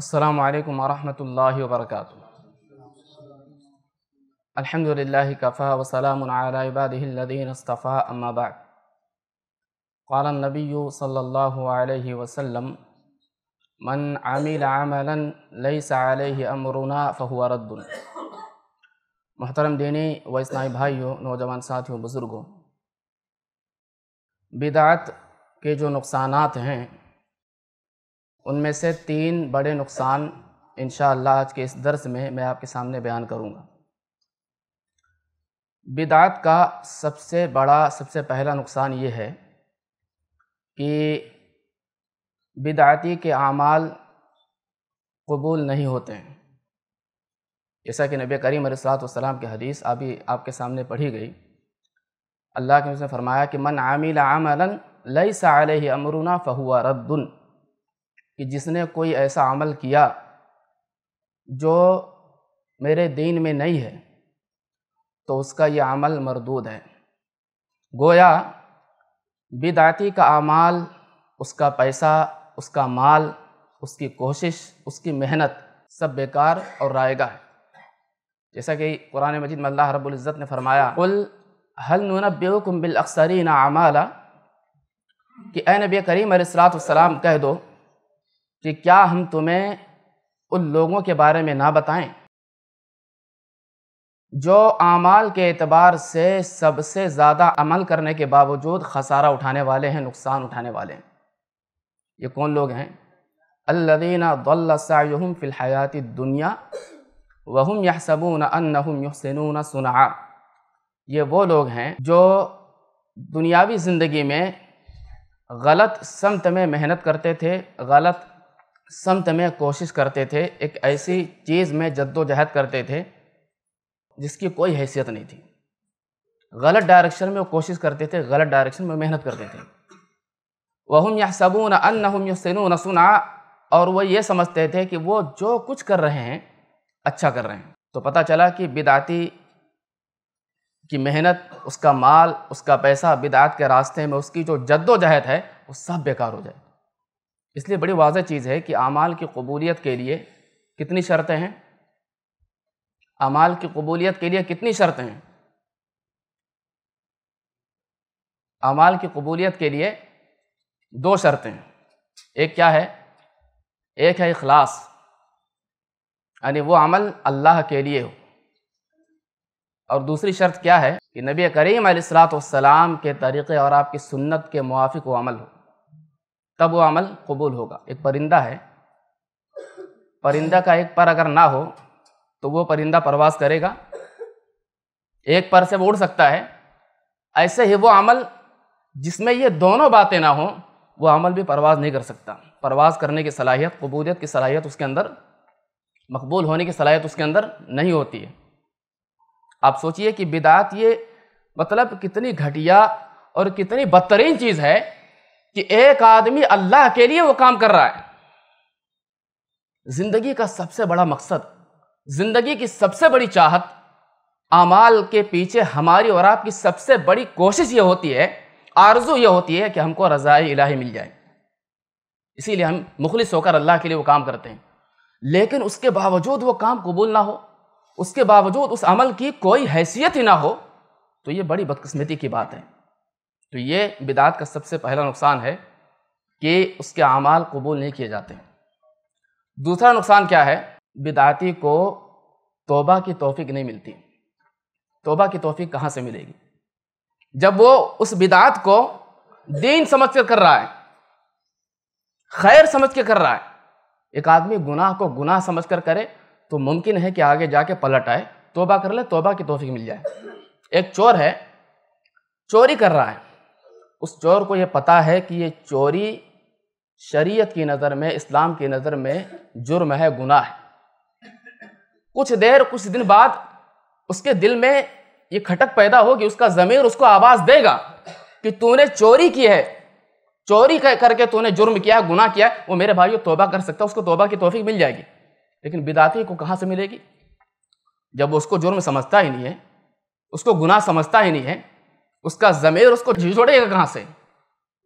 السلام عليكم ورحمة الله وبركاته الحمد لله كفى وسلام على عباده الذين اصطفى أما بعد قال النبي صلى الله عليه وسلم من عمل عملا ليس عليه أمرنا فهو رد محترم ديني و اسلامی نوجوان ساتھیوں بزرگو بدعت کے جو نقصانات ہیں उनमें से तीन बड़े नुकसान इन आज के इस दर्स में मैं आपके सामने बयान करूँगा बिदात का सबसे बड़ा सबसे पहला नुकसान ये है कि बिदाती के आमाल कबूल नहीं होते हैं जैसा कि नबी करीम सलाम की हदीस अभी आपके सामने पढ़ी गई अल्लाह के उसने फरमाया कि मन आमिल आमलन लई सा अमरुना फ़हुआ रद्दुन कि जिसने कोई ऐसा अमल किया जो मेरे दीन में नहीं है तो उसका यह अमल मरदूद है गोया बिदाती का अमाल उसका पैसा उसका माल उसकी कोशिश उसकी मेहनत सब बेकार और रायगा है जैसा कि कुरान मजीद में अल्लाह रब्ज़त ने फरमाया कुल हल बेकुम बिल अक्सरीन अमाला कि ए नबी करीम सलाम कह दो कि क्या हम तुम्हें उन लोगों के बारे में ना बताएं जो आमाल के एतबार से सबसे ज़्यादा अमल करने के बावजूद खसारा उठाने वाले हैं नुकसान उठाने वाले हैं ये कौन लोग हैं अल्लदीना दल्लाम फ़िलहयात दुनिया वहम यहसबून अनहम यहसनून सुना ये वो लोग हैं जो दुनियावी ज़िंदगी में गलत समत में मेहनत करते थे गलत में कोशिश करते थे एक ऐसी चीज़ में जद्दोजहद करते थे जिसकी कोई हैसियत नहीं थी गलत डायरेक्शन में वो कोशिश करते थे गलत डायरेक्शन में मेहनत करते थे वह यह सबून अनहम न सुना और वह ये समझते थे कि वो जो कुछ कर रहे हैं अच्छा कर रहे हैं तो पता चला कि बिदाती की मेहनत उसका माल उसका पैसा बिदात के रास्ते में उसकी जो जद्दोजहद है वो सब बेकार हो जाए इसलिए बड़ी वाज चीज़ है कि अमाल की कबूलीत के लिए कितनी शर्तें हैं अमाल की कबूलीत के लिए कितनी शर्तें हैं अमाल की कबूलीत के लिए दो शर्तें हैं एक क्या है एक है अखलास यानी वो अमल अल्लाह के लिए हो और दूसरी शर्त क्या है कि नबी करीम सलाम के तरीक़े और आपकी सुन्नत के मुआफ़ वो अमल हो तब वो अमल कबूल होगा एक परिंदा है परिंदा का एक पर अगर ना हो तो वो परिंदा प्रवास करेगा एक पर से वो उड़ सकता है ऐसे ही वो अमल जिसमें ये दोनों बातें ना हो वो अमल भी परवाज नहीं कर सकता परवाज करने की सलाहियत कबूलियत की सलाहियत उसके अंदर मकबूल होने की सलाहियत उसके अंदर नहीं होती है आप सोचिए कि बिदात ये मतलब कितनी घटिया और कितनी बदतरीन चीज़ है कि एक आदमी अल्लाह के लिए वो काम कर रहा है जिंदगी का सबसे बड़ा मकसद जिंदगी की सबसे बड़ी चाहत अमाल के पीछे हमारी और आपकी सबसे बड़ी कोशिश ये होती है आरजू ये होती है कि हमको रज़ाई इलाही मिल जाए इसीलिए हम मुखलिस होकर अल्लाह के लिए वो काम करते हैं लेकिन उसके बावजूद वो काम कबूल ना हो उसके बावजूद उस अमल की कोई हैसियत ही ना हो तो ये बड़ी बदकस्मती की बात है तो ये बिदात का सबसे पहला नुकसान है कि उसके अमाल कबूल नहीं किए जाते दूसरा नुकसान क्या है बिदाती को तोबा की तोफ़ी नहीं मिलती तोबा की तोफ़ी कहाँ से मिलेगी जब वो उस बिदात को दीन समझ कर कर रहा है खैर समझ के कर रहा है एक आदमी गुनाह को गुनाह समझ कर करे तो मुमकिन है कि आगे जाके पलट आए तोबा कर ले तोबा की तोफ़ी मिल जाए एक चोर है चोरी कर रहा है उस चोर को ये पता है कि ये चोरी शरीयत की नज़र में इस्लाम की नज़र में जुर्म है गुनाह है कुछ देर कुछ दिन बाद उसके दिल में ये खटक पैदा होगी उसका ज़मीर उसको आवाज़ देगा कि तूने चोरी की है चोरी करके तूने जुर्म किया गुनाह किया वो मेरे भाई तोबा कर सकता उसको तोबा की तोफ़ी मिल जाएगी लेकिन बिदाती को कहाँ से मिलेगी जब उसको जुर्म समझता ही नहीं है उसको गुनाह समझता ही नहीं है उसका ज़मीर उसको झिझोड़ेगा कहाँ से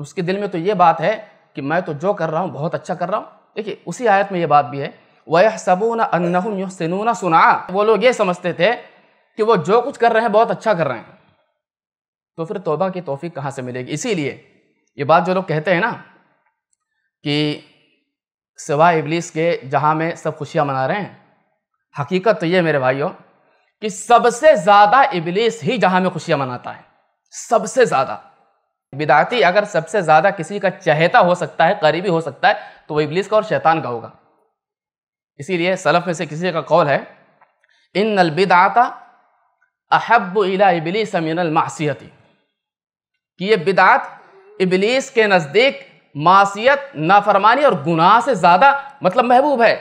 उसके दिल में तो ये बात है कि मैं तो जो कर रहा हूँ बहुत अच्छा कर रहा हूँ देखिए उसी आयत में ये बात भी है वह सबून अनहुसनूना सुना वो लोग ये समझते थे कि वो जो कुछ कर रहे हैं बहुत अच्छा कर रहे हैं तो फिर तोबा की तोफ़ी कहाँ से मिलेगी इसीलिए ये बात जो लोग कहते हैं ना कि सिवा इबलीस के जहाँ में सब खुशियाँ मना रहे हैं हकीकत तो ये मेरे भाइयों कि सबसे ज़्यादा इबलीस ही जहाँ में खुशियाँ मनाता है सबसे ज़्यादा बिदाती अगर सबसे ज़्यादा किसी का चहेता हो सकता है करीबी हो सकता है तो वह इबलीस का और शैतान का होगा इसीलिए सलफ में से किसी का कौल है इन नलबिदाता अहब इला इबलीस अमीनल मासीती कि ये बिदात इबलीस के नज़दीक मासीत नाफरमानी और गुनाह से ज़्यादा मतलब महबूब है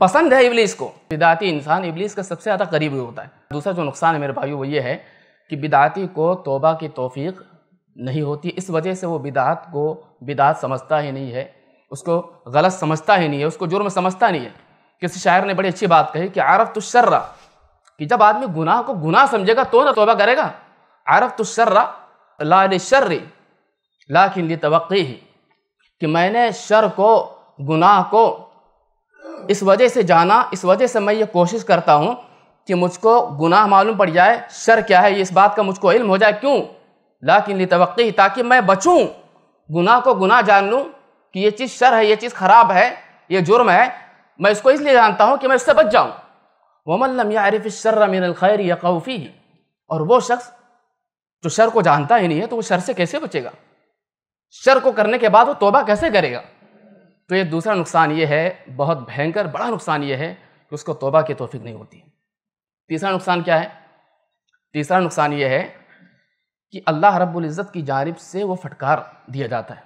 पसंद है इबलीस को बिदाती इंसान इबलीस का सबसे ज़्यादा करीबी होता है दूसरा जो नुकसान है मेरे भाई वो ये है कि बिदाती को तोबा की तोफ़ी नहीं होती इस वजह से वो बिदात को बिदात समझता ही नहीं है उसको गलत समझता ही नहीं है उसको जुर्म समझता नहीं है किसी शायर ने बड़ी अच्छी बात कही कि आरफ तुशर्रा कि जब आदमी गुनाह को गुनाह समझेगा तो ना तोबा करेगा आरफ तुशर्रा ला शर्र लाखिन ली तवक़ी ही कि मैंने शर को गुनाह को इस वजह से जाना इस वजह से मैं ये कोशिश करता हूँ कि मुझको गुनाह मालूम पड़ जाए शर क्या है इस बात का मुझको इल्म हो जाए क्यों लाकिन ली तवक़ी ताकि मैं बचूँ गुनाह को गुनाह जान लूँ कि ये चीज़ शर है ये चीज़ ख़राब है ये जुर्म है मैं इसको इसलिए जानता हूँ कि मैं इससे बच जाऊँ वमल्लम यारिफ शर मिन खैर यकौफ़ी और वो शख्स जो शर को जानता ही नहीं है तो वो शर से कैसे बचेगा शर को करने के बाद वो तोबा कैसे करेगा तो ये दूसरा नुकसान ये है बहुत भयंकर बड़ा नुकसान ये है कि उसको तोबा की तोफ़ी नहीं होती है तीसरा नुकसान क्या है तीसरा नुकसान ये है कि अल्लाह रब्ज़त की जानब से वो फटकार दिया जाता है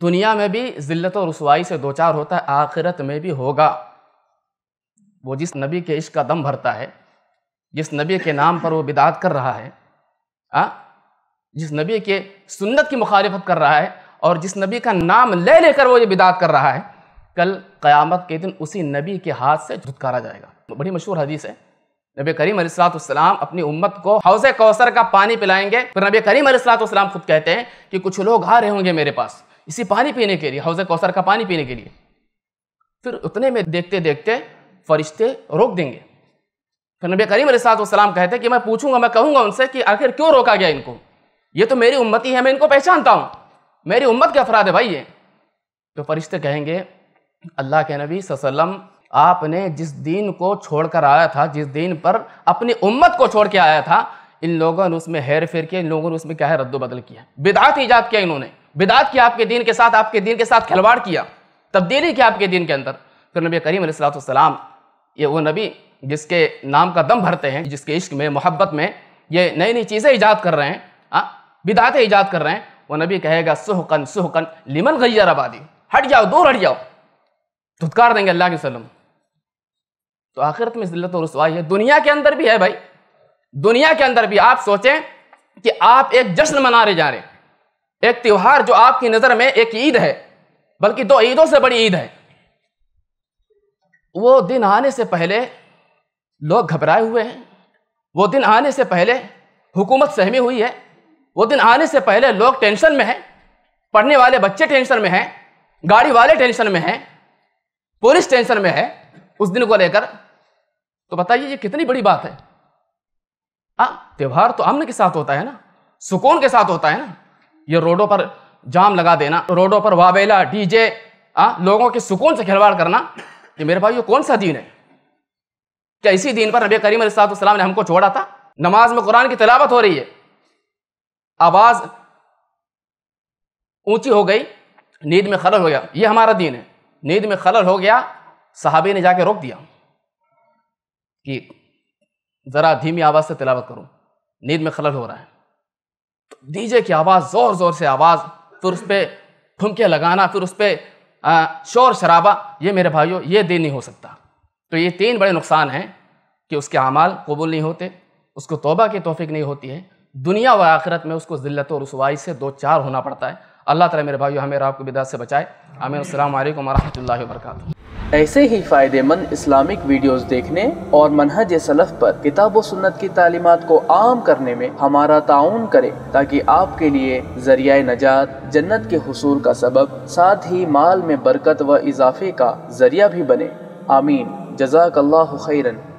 दुनिया में भी ज़िल्त और रसवाई से दो चार होता है आखिरत में भी होगा वो जिस नबी के इश्क का दम भरता है जिस नबी के नाम पर वो बिदात कर रहा है आ? हाँ? जिस नबी के सुन्नत की मुखालफत कर रहा है और जिस नबी का नाम ले लेकर वो ये बिदात कर रहा है कल क़यामत के दिन उसी नबी के हाथ से छुटकारा जाएगा बड़ी मशहूर हदीस है नबी करीम अलीसलाम अपनी उम्मत को हौज कौसर का पानी पिलाएंगे फिर नबी करीम अलीसलाम खुद कहते हैं कि कुछ लोग आ रहे होंगे मेरे पास इसी पानी पीने के लिए हौज कौसर का पानी पीने के लिए फिर उतने में देखते देखते फरिश्ते रोक देंगे फिर नबी करीम अलीसलाम कहते हैं कि मैं पूछूंगा मैं कहूँगा उनसे कि आखिर क्यों रोका गया इनको ये तो मेरी उम्मत ही है मैं इनको पहचानता हूँ मेरी उम्मत के अफराद है भाई ये तो फरिश्ते कहेंगे अल्लाह के नबी सल्लम आपने जिस दिन को छोड़कर आया था जिस दिन पर अपनी उम्मत को छोड़ के आया था इन लोगों ने उसमें हेर फेर किया इन लोगों ने उसमें क्या है रद्द बदल किया बिदात ईजाद किया इन्होंने बिदात किया आपके दिन के साथ आपके दिन के साथ खिलवाड़ किया तब्दीली किया आपके दिन के अंदर फिर नबी करीम सलाम ये वो नबी जिसके नाम का दम भरते हैं जिसके इश्क में मोहब्बत में ये नई नई चीज़ें ईजाद कर रहे हैं हाँ, बिदातें ईजाद कर रहे हैं वो नबी कहेगा सुहकन सुहकन लिमन गैर आबादी हट जाओ दूर हट जाओ धुतकार देंगे अल्लाह के वसलम तो आखिरत में जिल्लत और रसवाई है दुनिया के अंदर भी है भाई दुनिया के अंदर भी आप सोचें कि आप एक जश्न मना रहे जा रहे हैं एक त्यौहार जो आपकी नज़र में एक ईद है बल्कि दो ईदों से बड़ी ईद है वो दिन आने से पहले लोग घबराए हुए हैं वो दिन आने से पहले हुकूमत सहमी हुई है वो दिन आने से पहले लोग टेंशन में हैं पढ़ने वाले बच्चे टेंशन में हैं गाड़ी वाले टेंशन में हैं पुलिस टेंशन में है उस दिन को लेकर तो बताइए ये कितनी बड़ी बात है हाँ, त्यौहार तो अमन के साथ होता है ना सुकून के साथ होता है ना ये रोडों पर जाम लगा देना रोडों पर वाबेला डीजे आ, हाँ, लोगों के सुकून से खिलवाड़ करना ये मेरे भाई ये कौन सा दीन है क्या इसी दिन पर नबी करीम सलाम ने हमको छोड़ा था नमाज में कुरान की तलावत हो रही है आवाज़ ऊंची हो गई नींद में खलल हो गया ये हमारा दीन है नींद में खलल हो गया साहबी ने जाके रोक दिया कि ज़रा धीमी आवाज़ से तिलावत करूँ नींद में खलल हो रहा है तो डीजे की आवाज़ ज़ोर ज़ोर से आवाज़ फिर उस पर ठुमके लगाना फिर उस पर शोर शराबा ये मेरे भाइयों ये दिन नहीं हो सकता तो ये तीन बड़े नुकसान हैं कि उसके अमाल कबूल नहीं होते उसको तोबा की तोफ़ी नहीं होती है दुनिया व आखिरत में उसको ज़िल्त और रसवाई से दो चार होना पड़ता है अल्लाह तेरे मेरे भाइयों हमें आपको बिदात से बचाए हमें अल्लाम वरहमल वरक ऐसे ही फ़ायदेमंद इस्लामिक वीडियोस देखने और मनहज सलफ़ पर किताब व सुन्नत की तालीमत को आम करने में हमारा ताउन करें ताकि आपके लिए ज़रिया नजात जन्नत के हसूल का सबब साथ ही माल में बरकत व इजाफे का ज़रिया भी बने आमीन जजाकल्ला खैरन